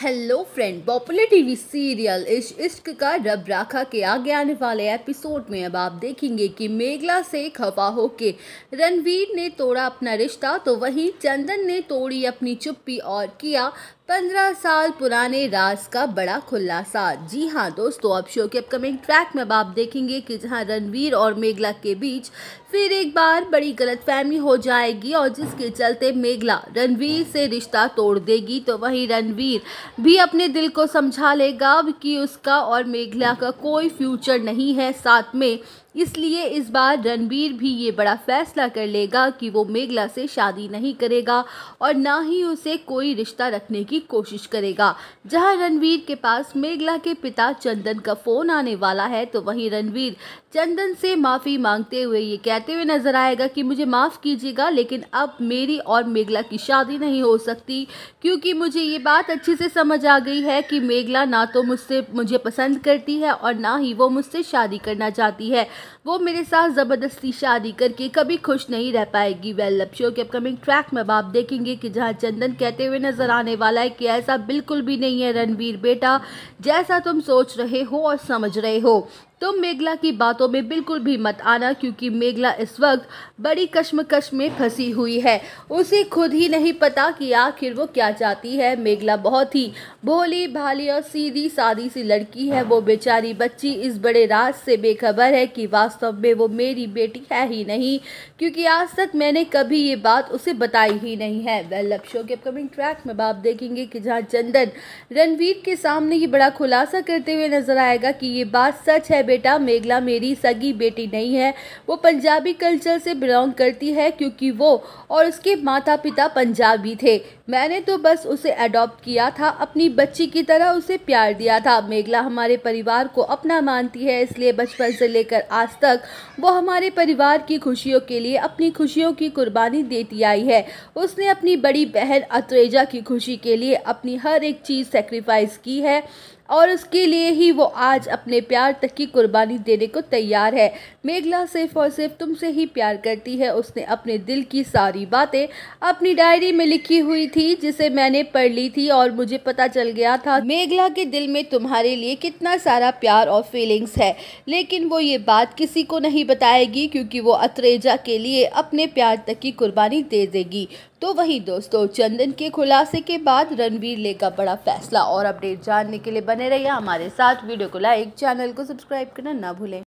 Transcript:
hello friend popular TV serial इश्क इश्क का रब राखा के आगे आने वाले एपिसोड में अब आप देखेंगे कि मेघला से खफा होके रणवीर ने तोड़ा अपना रिश्ता तो वहीं चंदन ने तोड़ी अपनी चुप्पी और किया पंद्रह साल पुराने राज का बड़ा खुलासा जी हाँ दोस्तों अब शो के अपकमिंग ट्रैक में अब आप देखेंगे कि जहाँ रणवीर और मेघला के बीच फिर एक बार बड़ी गलतफहमी हो जाएगी और जिसके चलते मेघला रणवीर से रिश्ता तोड़ देगी तो वहीं रणवीर भी अपने दिल को समझा लेगा कि उसका और मेघला का कोई फ्यूचर नहीं है साथ में इसलिए इस बार रणबीर भी ये बड़ा फैसला कर लेगा कि वो मेघला से शादी नहीं करेगा और ना ही उसे कोई रिश्ता रखने की कोशिश करेगा जहां रणवीर के पास मेघला के पिता चंदन का फ़ोन आने वाला है तो वहीं रणवीर चंदन से माफ़ी मांगते हुए ये कहते हुए नजर आएगा कि मुझे माफ़ कीजिएगा लेकिन अब मेरी और मेघला की शादी नहीं हो सकती क्योंकि मुझे ये बात अच्छे से समझ आ गई है कि मेघला ना तो मुझसे मुझे पसंद करती है और ना ही वो मुझसे शादी करना चाहती है वो मेरे साथ ज़बरदस्ती शादी करके कभी खुश नहीं रह पाएगी वेल लव शो के अपकमिंग ट्रैक में आप देखेंगे कि जहाँ चंदन कहते हुए नजर आने वाला है कि ऐसा बिल्कुल भी नहीं है रणवीर बेटा जैसा तुम सोच रहे हो और समझ रहे हो तुम तो मेघला की बातों में बिल्कुल भी मत आना क्योंकि मेघला इस वक्त बड़ी कश्मकश में फंसी हुई है उसे खुद ही नहीं पता कि आखिर वो क्या चाहती है मेघला बहुत ही भोली भाली और सीधी सादी सी लड़की है वो बेचारी बच्ची इस बड़े राज से बेखबर है कि वास्तव में वो मेरी बेटी है ही नहीं क्योंकि आज तक मैंने कभी ये बात उसे बताई ही नहीं है वेल लक्ष्यों शो के अपकमिंग ट्रैक में आप देखेंगे कि जहाँ चंदन रणवीर के सामने ये बड़ा खुलासा करते हुए नजर आएगा कि ये बात सच है बेटा मेघला मेरी सगी बेटी नहीं है वो पंजाबी कल्चर से बिलोंग करती है क्योंकि वो और उसके माता पिता पंजाबी थे मैंने तो बस उसे अडॉप्ट किया था अपनी बच्ची की तरह उसे प्यार दिया था मेघला हमारे परिवार को अपना मानती है इसलिए बचपन से लेकर आज तक वो हमारे परिवार की खुशियों के लिए अपनी खुशियों की कुर्बानी देती आई है उसने अपनी बड़ी बहन अतरेजा की खुशी के लिए अपनी हर एक चीज़ सेक्रीफाइस की है और उसके लिए ही वो आज अपने प्यार तक की कुर्बानी देने को तैयार है मेघला सिर्फ और सिर्फ तुमसे ही प्यार करती है उसने अपने दिल की सारी बातें अपनी डायरी में लिखी हुई थी जिसे मैंने पढ़ ली थी और मुझे पता चल गया था मेघला के दिल में तुम्हारे लिए कितना सारा प्यार और फीलिंग्स है लेकिन वो ये बात किसी को नहीं बताएगी क्योंकि वो अतरेजा के लिए अपने प्यार तक की कुर्बानी दे देगी तो वही दोस्तों चंदन के खुलासे के बाद रणवीर लेगा बड़ा फैसला और अपडेट जानने के लिए बन बने रहिए हमारे साथ वीडियो को लाइक चैनल को सब्सक्राइब करना ना भूलें